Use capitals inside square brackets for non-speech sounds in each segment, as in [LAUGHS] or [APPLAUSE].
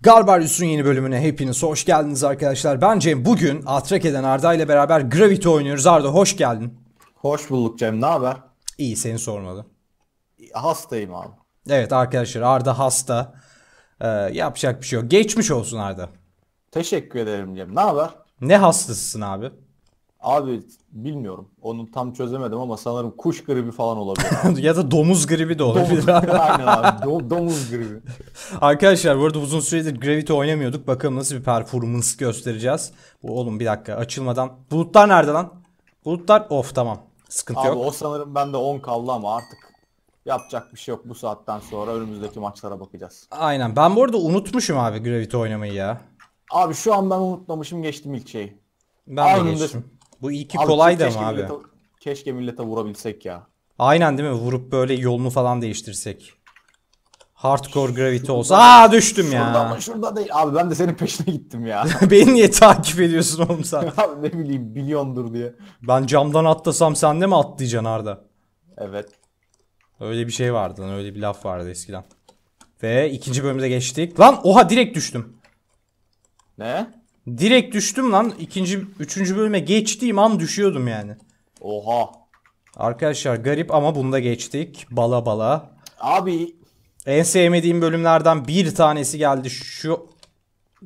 Garbarius'un yeni bölümüne hepiniz hoş geldiniz arkadaşlar. Ben Cem. Bugün Atrake'den Arda ile beraber Gravity oynuyoruz. Arda hoş geldin. Hoş bulduk Cem. Ne haber? İyi seni sormadım. Hastayım abi. Evet arkadaşlar Arda hasta. Ee, yapacak bir şey yok. Geçmiş olsun Arda. Teşekkür ederim Cem. Ne haber? Ne hastasısın abi? Abi bilmiyorum. Onu tam çözemedim ama sanırım kuş gribi falan olabilir. [LAUGHS] ya da domuz gribi de olabilir. Domuz, aynen abi. Do- domuz gribi. Arkadaşlar bu arada uzun süredir Gravity oynamıyorduk. Bakalım nasıl bir performans göstereceğiz. Bu oğlum bir dakika açılmadan. Bulutlar nerede lan? Bulutlar of tamam. Sıkıntı abi, yok. Abi o sanırım ben de 10 kaldı ama artık yapacak bir şey yok bu saatten sonra önümüzdeki maçlara bakacağız. Aynen. Ben bu arada unutmuşum abi Gravity oynamayı ya. Abi şu an ben unutmamışım geçtim ilk şeyi. Ben de geçtim. Bu ilki kolaydı mı abi. Millete, keşke millete vurabilsek ya. Aynen değil mi? Vurup böyle yolunu falan değiştirsek. Hardcore gravity olsa. Aa düştüm şurada ya. Şurada ama şurada değil. Abi ben de senin peşine gittim ya. [LAUGHS] Beni niye takip ediyorsun oğlum sen? [LAUGHS] abi ne bileyim milyondur diye. Ben camdan atlasam sen de mi atlayacaksın Arda? Evet. Öyle bir şey vardı lan. Öyle bir laf vardı eskiden. Ve ikinci bölümde geçtik. Lan oha direkt düştüm. Ne? Direkt düştüm lan. ikinci üçüncü bölüme geçtiğim an düşüyordum yani. Oha. Arkadaşlar garip ama bunda geçtik. Bala bala. Abi. En sevmediğim bölümlerden bir tanesi geldi. Şu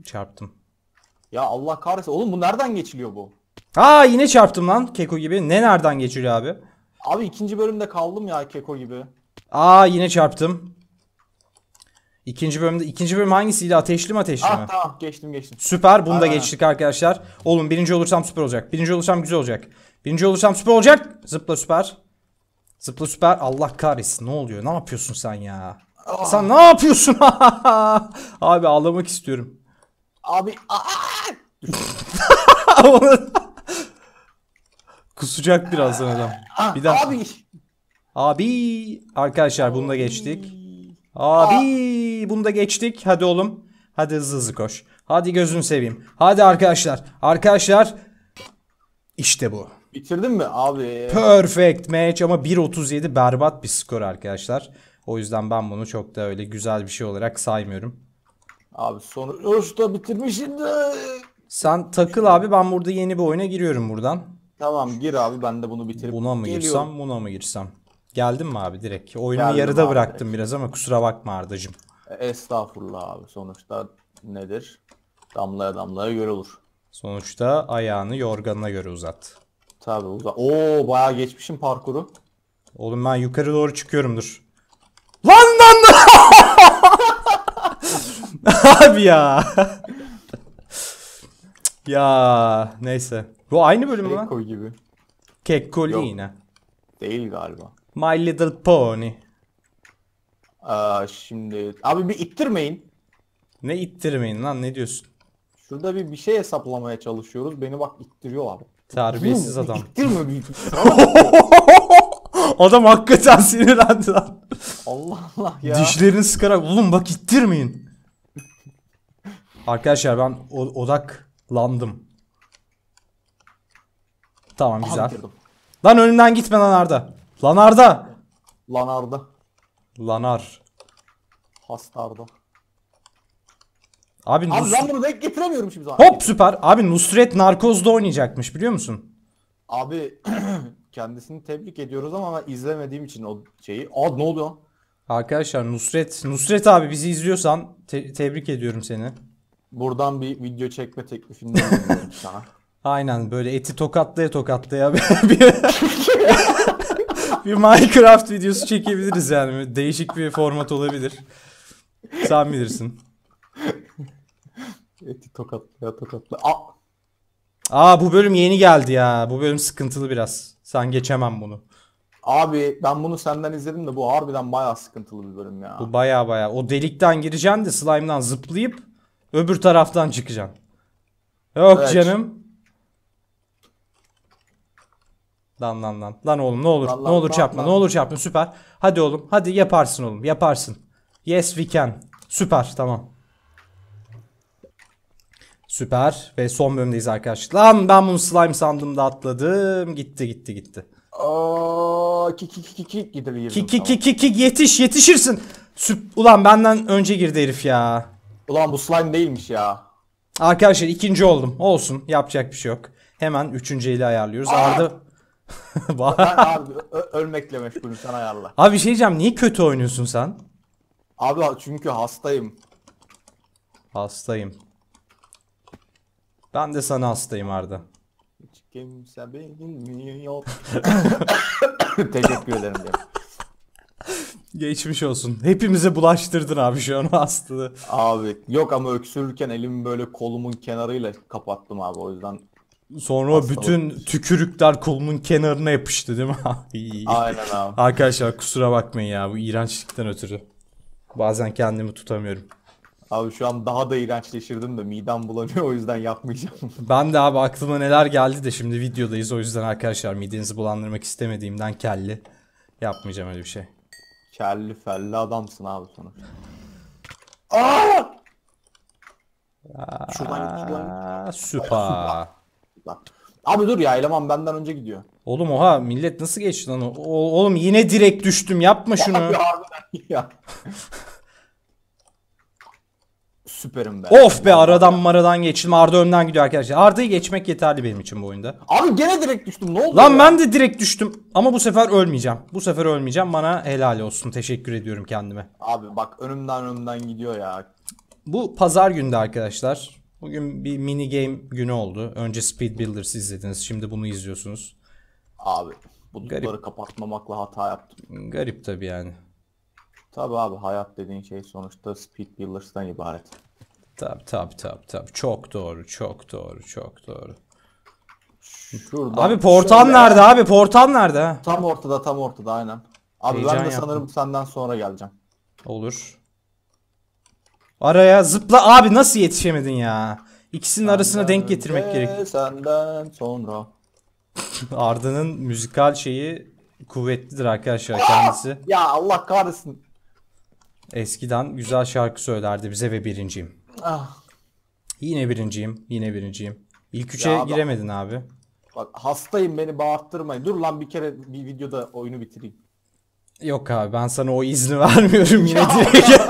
çarptım. Ya Allah kahretsin. Oğlum bu nereden geçiliyor bu? Aa yine çarptım lan Keko gibi. Ne nereden geçiliyor abi? Abi ikinci bölümde kaldım ya Keko gibi. Aa yine çarptım. İkinci bölümde ikinci bölüm hangisiydi? Ateşli mi ateşli ah, mi? Tamam geçtim geçtim. Süper bunu Aa. da geçtik arkadaşlar. Oğlum birinci olursam süper olacak. Birinci olursam güzel olacak. Birinci olursam süper olacak. Zıpla süper. Zıpla süper. Allah kahretsin ne oluyor? Ne yapıyorsun sen ya? Oh. Sen ne yapıyorsun? [LAUGHS] Abi ağlamak istiyorum. Abi [LAUGHS] Kusacak birazdan adam. Ah, Bir daha. Abi. Abi arkadaşlar bunu da geçtik. Abi Aa. bunu da geçtik. Hadi oğlum. Hadi hızlı hızlı koş. Hadi gözünü seveyim. Hadi arkadaşlar. Arkadaşlar işte bu. Bitirdin mi abi? Perfect match ama 1.37 berbat bir skor arkadaşlar. O yüzden ben bunu çok da öyle güzel bir şey olarak saymıyorum. Abi sonuçta bitirmişim de. Sen takıl abi ben burada yeni bir oyuna giriyorum buradan. Tamam gir abi ben de bunu bitirip Buna mı geliyorum. girsem buna mı girsem? Geldin mi abi direkt? Oyunu Geldim yarıda bıraktım direkt. biraz ama kusura bakma Ardacığım. Estağfurullah abi. Sonuçta nedir? Damlaya damlaya göre olur. Sonuçta ayağını yorganına göre uzat. Tabi uzat. Oo bayağı geçmişim parkuru. Oğlum ben yukarı doğru çıkıyorumdur. Lan lan lan! [LAUGHS] abi ya. [LAUGHS] ya neyse. Bu aynı bölüm mü lan? Kekko gibi. Kekkoli yine. Değil galiba. My Little Pony. Aa, şimdi abi bir ittirmeyin. Ne ittirmeyin lan ne diyorsun? Şurada bir bir şey hesaplamaya çalışıyoruz. Beni bak ittiriyor abi. Terbiyesiz adam. İttirme bir şey. [LAUGHS] Adam hakikaten sinirlendi lan. Allah Allah ya. Dişlerini sıkarak oğlum bak ittirmeyin. Arkadaşlar ben odaklandım. Tamam güzel. lan önünden gitme lan Arda. Lanarda, Lanarda, Lanar. Hastarda. Abi, Abi Nus- ben bunu denk getiremiyorum şimdi zaten. Hop süper. Abi Nusret Narkoz'da oynayacakmış biliyor musun? Abi [CLEARS THROAT] kendisini tebrik ediyoruz ama izlemediğim için o şeyi. Aa ne oluyor? lan? Arkadaşlar Nusret Nusret abi bizi izliyorsan te- tebrik ediyorum seni. Buradan bir video çekme teklifinden [LAUGHS] sana. Aynen böyle eti tokatlaya tokatlaya [LAUGHS] bir- bir Minecraft videosu çekebiliriz yani. Değişik bir format olabilir. Sen bilirsin. Eti tokatlı ya tokatlı. Aa! Aa bu bölüm yeni geldi ya. Bu bölüm sıkıntılı biraz. Sen geçemem bunu. Abi ben bunu senden izledim de bu harbiden bayağı sıkıntılı bir bölüm ya. Bu baya baya. O delikten gireceksin de slime'dan zıplayıp öbür taraftan çıkacaksın. Yok evet. canım. Lan lan lan. Lan oğlum ne olur. Lan, ne olur lan, çarpma. Lan. Ne olur çarpma. Süper. Hadi oğlum. Hadi yaparsın oğlum. Yaparsın. Yes we can. Süper. Tamam. Süper. Ve son bölümdeyiz arkadaşlar. Lan ben bunu slime sandım da atladım. Gitti gitti gitti. Aa, ki ki ki ki ki gidelim. Ki ki ki yetiş yetişirsin. Süp Ulan benden önce girdi herif ya. Ulan bu slime değilmiş ya. Arkadaşlar ikinci oldum. Olsun. Yapacak bir şey yok. Hemen üçüncüyle ayarlıyoruz. Arda [LAUGHS] ben abi ölmekle meşgulüm sen ayarla. Abi şey diyeceğim niye kötü oynuyorsun sen? Abi çünkü hastayım. Hastayım. Ben de sana hastayım Arda. Hiç kimse bilmiyor. [LAUGHS] Teşekkür ederim canım. Geçmiş olsun. Hepimize bulaştırdın abi şu an hastalığı. Abi yok ama öksürürken elimi böyle kolumun kenarıyla kapattım abi o yüzden Sonra Hastalık. bütün tükürükler kolumun kenarına yapıştı değil mi? [LAUGHS] Aynen abi. Arkadaşlar kusura bakmayın ya bu iğrençlikten ötürü. Bazen kendimi tutamıyorum. Abi şu an daha da iğrençleşirdim de midem bulanıyor o yüzden yapmayacağım. [LAUGHS] Ben de abi aklıma neler geldi de şimdi videodayız o yüzden arkadaşlar midenizi bulandırmak istemediğimden kelli. Yapmayacağım öyle bir şey. Kelli felli adamsın abi sana. Aa! Şuradan git şuradan Süper. Abi dur ya eleman benden önce gidiyor. Oğlum oha millet nasıl geçti lan? O, oğlum yine direkt düştüm yapma şunu. Abi harbiden ya. [LAUGHS] Süperim ben. Of be aradan maradan geçtim. Arda önden gidiyor arkadaşlar. Arda'yı geçmek yeterli benim için bu oyunda. Abi gene direkt düştüm. Ne oldu? Lan ya? ben de direkt düştüm. Ama bu sefer ölmeyeceğim. Bu sefer ölmeyeceğim. Bana helal olsun. Teşekkür ediyorum kendime. Abi bak önümden önümden gidiyor ya. Bu pazar günde arkadaşlar. Bugün bir mini game günü oldu. Önce Speed Builders izlediniz. Şimdi bunu izliyorsunuz. Abi bunları Garip. kapatmamakla hata yaptım. Garip tabii yani. Tabii abi hayat dediğin şey sonuçta Speed Builders'dan ibaret. Tabii tabii tabii tabii. Çok doğru, çok doğru, çok doğru. Şuradan abi portan şöyle... nerede abi? Portan nerede? Tam ortada, tam ortada aynen. Abi Heyecan ben de yaptım. sanırım senden sonra geleceğim. Olur. Araya zıpla. Abi nasıl yetişemedin ya? İkisinin senden arasına denk getirmek gerek. Senden sonra. [LAUGHS] Arda'nın müzikal şeyi kuvvetlidir arkadaşlar kendisi. [LAUGHS] Ya Allah kahretsin. Eskiden güzel şarkı söylerdi bize ve birinciyim. Ah. Yine birinciyim. Yine birinciyim. İlk üçe Ya adam- giremedin abi. Bak hastayım beni bağırttırmayın. Dur lan bir kere bir videoda oyunu bitireyim. Yok abi ben sana o izni [LAUGHS] vermiyorum yine direkt.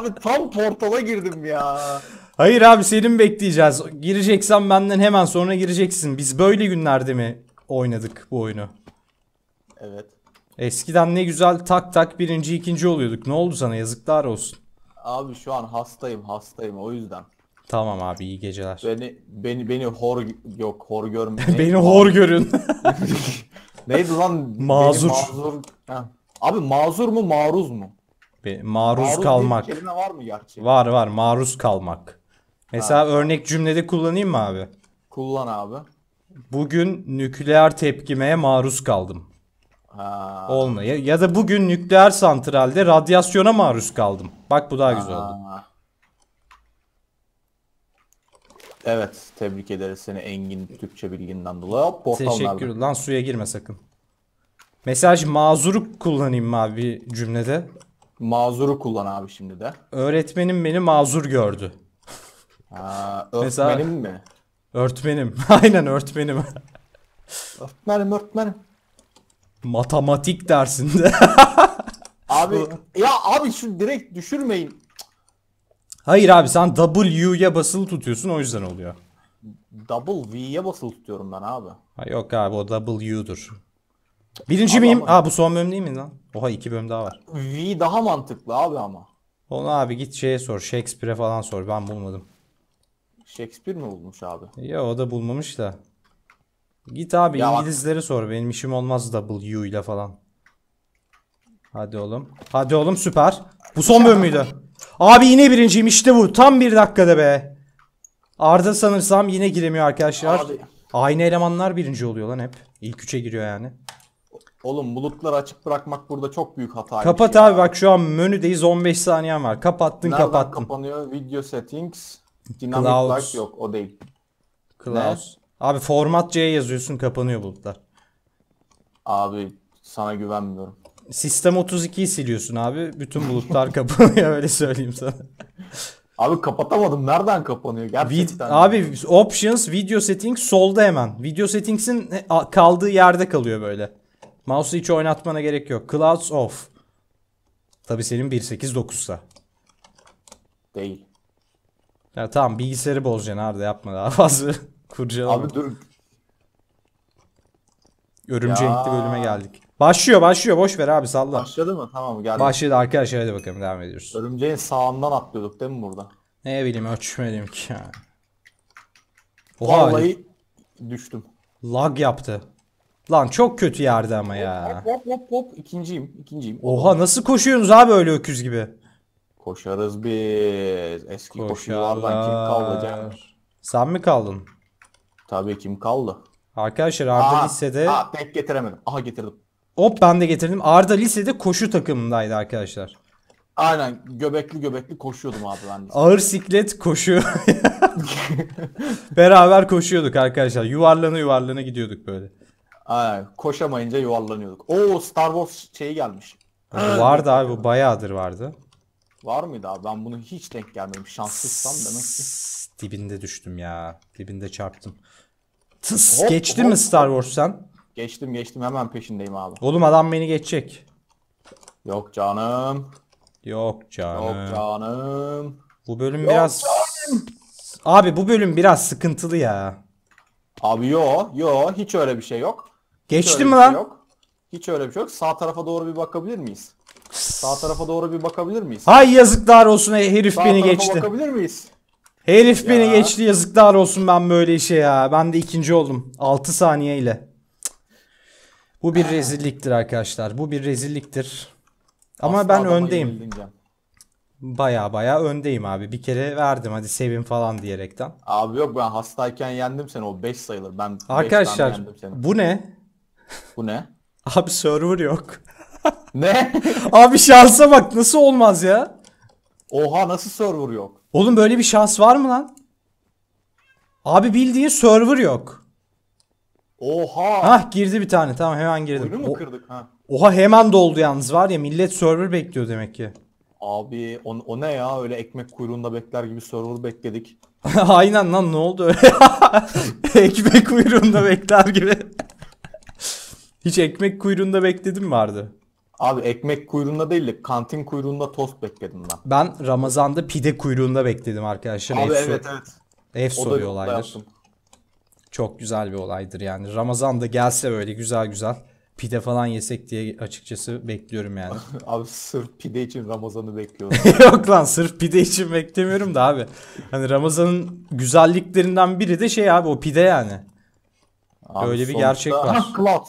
Abi tam portala girdim ya. Hayır abi senin bekleyeceğiz. Gireceksen benden hemen sonra gireceksin. Biz böyle günlerde mi oynadık bu oyunu? Evet. Eskiden ne güzel tak tak birinci ikinci oluyorduk. Ne oldu sana yazıklar olsun. Abi şu an hastayım hastayım o yüzden. Tamam abi iyi geceler. Beni beni beni hor yok hor görme. [LAUGHS] beni hor görün. [LAUGHS] Neydi lan? Mazur. mazur. Abi mazur mu maruz mu? Bir maruz, maruz kalmak. Bir kelime var mı gerçi? Var var maruz kalmak. Mesela ha. örnek cümlede kullanayım mı abi? Kullan abi. Bugün nükleer tepkimeye maruz kaldım. Ha. Olma. Ya, da bugün nükleer santralde radyasyona maruz kaldım. Bak bu daha güzel ha. oldu. Evet, tebrik ederiz seni engin Türkçe bilginden dolayı. Hop, Teşekkür. Abi. Lan suya girme sakın. Mesaj mazuruk kullanayım mı abi cümlede? Mazuru kullan abi şimdi de. Öğretmenim beni mazur gördü. Ha, öğretmenim Mesela- mi? Örtmenim. [LAUGHS] Aynen örtmenim. Öğretmenim öğretmenim. Matematik dersinde. [LAUGHS] Abi ya abi şu direkt düşürmeyin. Hayır abi sen W'ye basılı tutuyorsun o yüzden oluyor. Double V'ye basılı tutuyorum ben abi. Ha, yok abi o W'dur. Birinci miyim? Ama... Aa bu son bölüm değil mi lan? Oha iki bölüm daha var. V daha mantıklı abi ama. Onu abi git şeye sor. Shakespeare'e falan sor. Ben bulmadım. Shakespeare mi bulmuş abi? Ya o da bulmamış da. Git abi ya İngilizlere bak. sor. Benim işim olmaz W ile falan. Hadi oğlum. Hadi oğlum süper. Bu son bölüm müydü? Abi yine birinciyim işte bu. Tam bir dakikada be. Arda sanırsam yine giremiyor arkadaşlar. Abi. Aynı elemanlar birinci oluyor lan hep. İlk üçe giriyor yani. Oğlum bulutları açık bırakmak burada çok büyük hata. Kapat şey abi ya. bak şu an menüdeyiz 15 saniyen var. Kapattın Nereden kapattın. kapanıyor? Video settings. Dynamic Clouds. light yok o değil. Clouds. Ne? Abi format C yazıyorsun kapanıyor bulutlar. Abi sana güvenmiyorum. Sistem 32'yi siliyorsun abi. Bütün bulutlar [LAUGHS] kapanıyor öyle söyleyeyim sana. Abi kapatamadım. Nereden kapanıyor gerçekten? Vid- abi options, video settings solda hemen. Video settings'in kaldığı yerde kalıyor böyle. Mouse'u hiç oynatmana gerek yok. Clouds off. Tabi senin 1.8.9'sa. Değil. Ya tamam bilgisayarı bozacaksın Arda yapma daha fazla. [LAUGHS] Kurcalama. Abi dur. Örümcek renkli bölüme geldik. Başlıyor başlıyor boş ver abi salla. Başladı mı? Tamam geldi. Başladı arkadaşlar hadi bakalım devam ediyoruz. Örümceğin sağından atlıyorduk değil mi burada? Ne bileyim ölçmedim ki. Yani. Oha, Vallahi düştüm. Lag yaptı. Lan çok kötü yerde ama ya. Hop hop hop hop ikinciyim ikinciyim. Oha nasıl koşuyorsunuz abi öyle öküz gibi? Koşarız biz. Eski Koşarlar. kim kaldı Cem? Sen mi kaldın? Tabii kim kaldı? Arkadaşlar Arda Aa, lisede... Aa, pek getiremedim. Aha getirdim. Hop ben de getirdim. Arda lisede koşu takımındaydı arkadaşlar. Aynen göbekli göbekli koşuyordum abi ben. De. Ağır siklet koşu. [LAUGHS] Beraber koşuyorduk arkadaşlar. Yuvarlana yuvarlana gidiyorduk böyle. Aynen. Koşamayınca yuvarlanıyorduk. Oo Star Wars şeyi gelmiş. vardı abi bu bayağıdır vardı. Var mıydı abi? Ben bunu hiç denk gelmedim. Şanssızsam demek ki Dibinde düştüm ya. Dibinde çarptım. Tıs hop, geçti hop, mi Star Wars sen Geçtim geçtim hemen peşindeyim abi. Oğlum adam beni geçecek. Yok canım. Yok canım. Yok canım. Bu bölüm Yok biraz canım. Abi bu bölüm biraz sıkıntılı ya. Abi yo yo hiç öyle bir şey yok. Geçti mi bir şey lan? yok. Hiç öyle bir şey yok. Sağ tarafa doğru bir bakabilir miyiz? Sağ tarafa doğru bir bakabilir miyiz? Hay yazıklar olsun herif Sağ beni tarafa geçti. bakabilir miyiz? Herif Ya. beni geçti yazıklar olsun ben böyle işe ya. Ben de ikinci oldum. 6 saniye ile. Bu bir ah. rezilliktir arkadaşlar. Bu bir rezilliktir. Ama Asla ben adama öndeyim. Baya baya öndeyim abi. Bir kere verdim hadi sevin falan diyerekten. Abi yok ben hastayken yendim seni o 5 sayılır. Ben beş tane Arkadaşlar yendim seni. bu ne? Bu ne? Abi server yok. ne? [LAUGHS] Abi şansa bak nasıl olmaz ya? Oha nasıl server yok? Oğlum böyle bir şans var mı lan? Abi bildiğin server yok. Oha. Hah girdi bir tane tamam hemen girdim. Oyunu mu kırdık ha? Oha hemen doldu yalnız var ya millet server bekliyor demek ki. Abi o, o ne ya öyle ekmek kuyruğunda bekler gibi server bekledik. [LAUGHS] Aynen lan ne oldu öyle? [LAUGHS] ekmek kuyruğunda bekler gibi. Hiç ekmek kuyruğunda bekledim mi vardı? Abi ekmek kuyruğunda değil de kantin kuyruğunda tost bekledim ben. Ben Ramazan'da pide kuyruğunda bekledim arkadaşlar. Abi ev evet evet. Ev soruyor olaydır. Çok güzel bir olaydır yani. Ramazan'da gelse böyle güzel güzel pide falan yesek diye açıkçası bekliyorum yani. [LAUGHS] abi sırf pide için Ramazan'ı bekliyorum. [LAUGHS] Yok lan sırf pide için beklemiyorum da abi. Hani Ramazan'ın güzelliklerinden biri de şey abi o pide yani. Abi Öyle bir gerçek var. Cloud.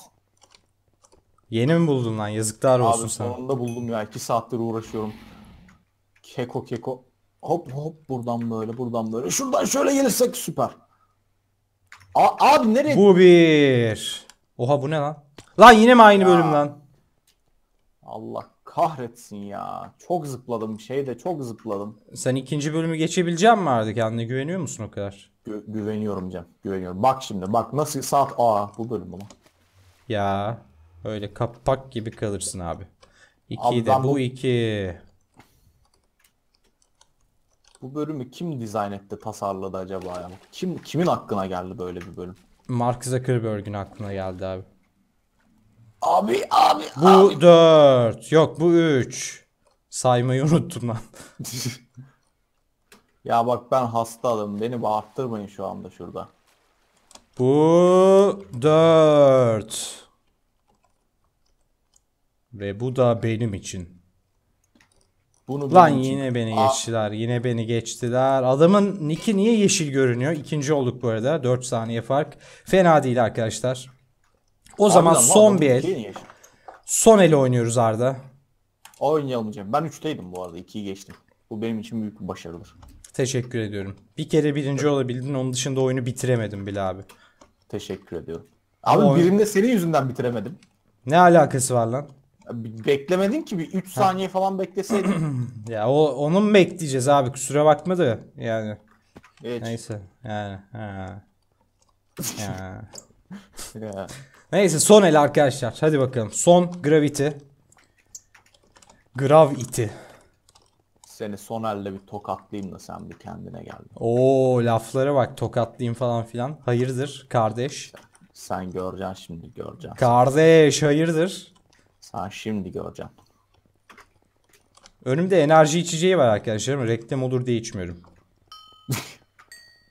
Yeni mi buldun lan? Yazıklar olsun Abi sana. sonunda buldum ya. 2 saattir uğraşıyorum. Keko keko. Hop hop buradan böyle buradan böyle. Şuradan şöyle gelirsek süper. A- abi nereye? Bu bir. Oha bu ne lan? Lan yine mi aynı bölüm lan? Allah kahretsin ya. Çok zıpladım şeyde çok zıpladım. Sen ikinci bölümü geçebileceğim mi artık? Kendine güveniyor musun o kadar? Gü- güveniyorum Cem. Güveniyorum. Bak şimdi bak nasıl saat. Aa bu bölüm ama. Ya Öyle kapak gibi kalırsın abi. 2'yi de bu iki. Bu bölümü kim dizayn etti, tasarladı acaba ya? Kim kimin aklına geldi böyle bir bölüm? Mark Zuckerberg'in aklına geldi abi. Abi abi Bu abi. 4. Yok bu 3. Saymayı unuttum ben. [LAUGHS] ya bak ben hasta adamım. Beni bağırttırmayın şu anda şurada. Bu 4. Ve bu da benim için. Bunu benim Lan için. yine beni Aa. geçtiler. Yine beni geçtiler. Adamın niki niye yeşil görünüyor? İkinci olduk bu arada. 4 saniye fark. Fena değil arkadaşlar. O Harbiden zaman son bir el. Son eli oynuyoruz Arda. Oynayalım hocam. Ben 3'teydim bu arada. 2'yi geçtim. Bu benim için büyük bir başarıdır. Teşekkür ediyorum. Bir kere birinci olabildin. Onun dışında oyunu bitiremedim bile abi. Teşekkür ediyorum. Abi birinde oyun- senin yüzünden bitiremedim. Ne alakası var lan? Beklemedin ki bir 3 saniye falan bekleseydin. [CLEARS THROAT] ya o onun bekleyeceğiz abi kusura bakma da yani. Geç. Neyse yani. Ha. [LAUGHS] Ya. ya. Neyse son el arkadaşlar. Hadi bakalım. Son Gravity. Gravity. Seni son elde bir tokatlayayım da sen bir kendine gel. Oo laflara bak tokatlayayım falan filan. Hayırdır kardeş? Sen göreceksin şimdi göreceksin. Kardeş hayırdır? Ha şimdi göreceğim. Önümde enerji içeceği var arkadaşlar reklam olur diye içmiyorum.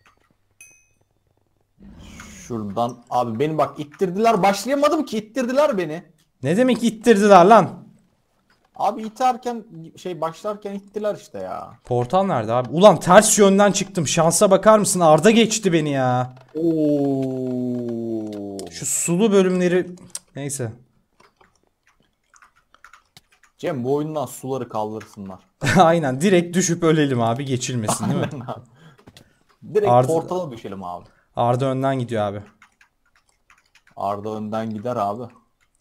[LAUGHS] Şuradan abi beni bak ittirdiler başlayamadım ki ittirdiler beni. Ne demek ittirdiler lan? Abi iterken şey başlarken ittiler işte ya. Portal nerede abi? Ulan ters yönden çıktım. Şansa bakar mısın? Arda geçti beni ya. Oo. Şu sulu bölümleri neyse. Cem bu oyundan suları kaldırsınlar. [LAUGHS] Aynen direkt düşüp ölelim abi geçilmesin değil mi? direkt Arda... portala düşelim abi. Arda önden gidiyor abi. Arda önden gider abi.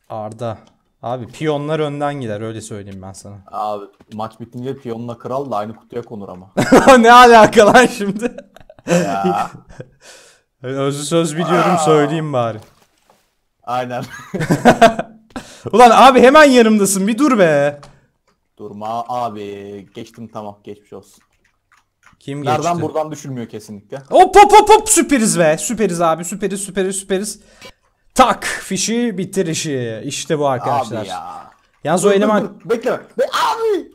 Arda. Abi piyonlar önden gider öyle söyleyeyim ben sana. [LAUGHS] Abi maç bitince piyonla kral da aynı kutuya konur ama. [LAUGHS] ne alaka lan şimdi? Özlü söz biliyorum Aa. söyleyeyim bari. Aynen. Ulan abi hemen yanımdasın bir dur be. Durma abi. Geçtim tamam geçmiş olsun. Kim geçti? Nereden buradan düşülmüyor kesinlikle. Hop hop hop hop süperiz be. Süperiz abi süperiz süperiz süperiz. Tak fişi bitir işi. işte bu arkadaşlar. Abi ya. Yalnız dur, o eleman... Dur, dur. Bekle be. Abi.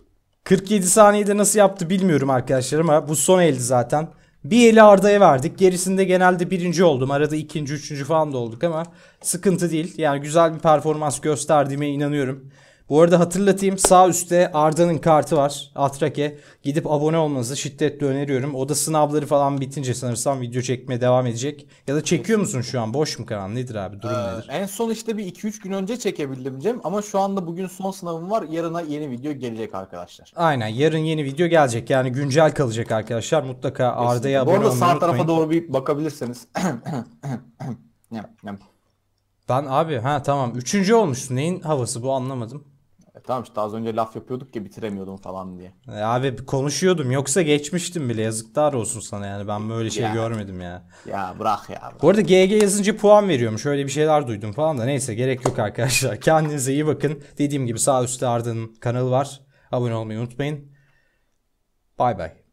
47 saniyede nasıl yaptı bilmiyorum arkadaşlar ama bu son eldi zaten. Bir eli Arda'ya verdik. Gerisinde genelde birinci oldum. Arada ikinci, üçüncü falan da olduk ama sıkıntı değil. Yani güzel bir performans gösterdiğime inanıyorum. Bu arada hatırlatayım sağ üstte Arda'nın kartı var. Atrake. Gidip abone olmanızı şiddetle öneriyorum. O da sınavları falan bitince sanırsam video çekmeye devam edecek. Ya da çekiyor musun şu an? Boş mu kanal? Nedir abi? Durum ee, nedir? En son işte bir 2-3 gün önce çekebildim Cem. Ama şu anda bugün son sınavım var. Yarına yeni video gelecek arkadaşlar. Aynen. Yarın yeni video gelecek. Yani güncel kalacak arkadaşlar. Mutlaka Arda'ya abone olmayı Bu arada sağ tarafa unutmayın. doğru bir bakabilirseniz. [COUGHS] Ben abi ha tamam. Üçüncü olmuşsun. Neyin havası bu anlamadım. E tamam işte az önce laf yapıyorduk ki bitiremiyordum falan diye. E abi konuşuyordum yoksa geçmiştim bile yazıklar olsun sana yani ben böyle şey ya. görmedim ya. Ya bırak ya. Bırak. Bu arada GG yazınca puan veriyorum şöyle bir şeyler duydum falan da neyse gerek yok arkadaşlar. [LAUGHS] Kendinize iyi bakın. Dediğim gibi sağ üstte Arda'nın kanalı var. Abone olmayı unutmayın. Bay bay.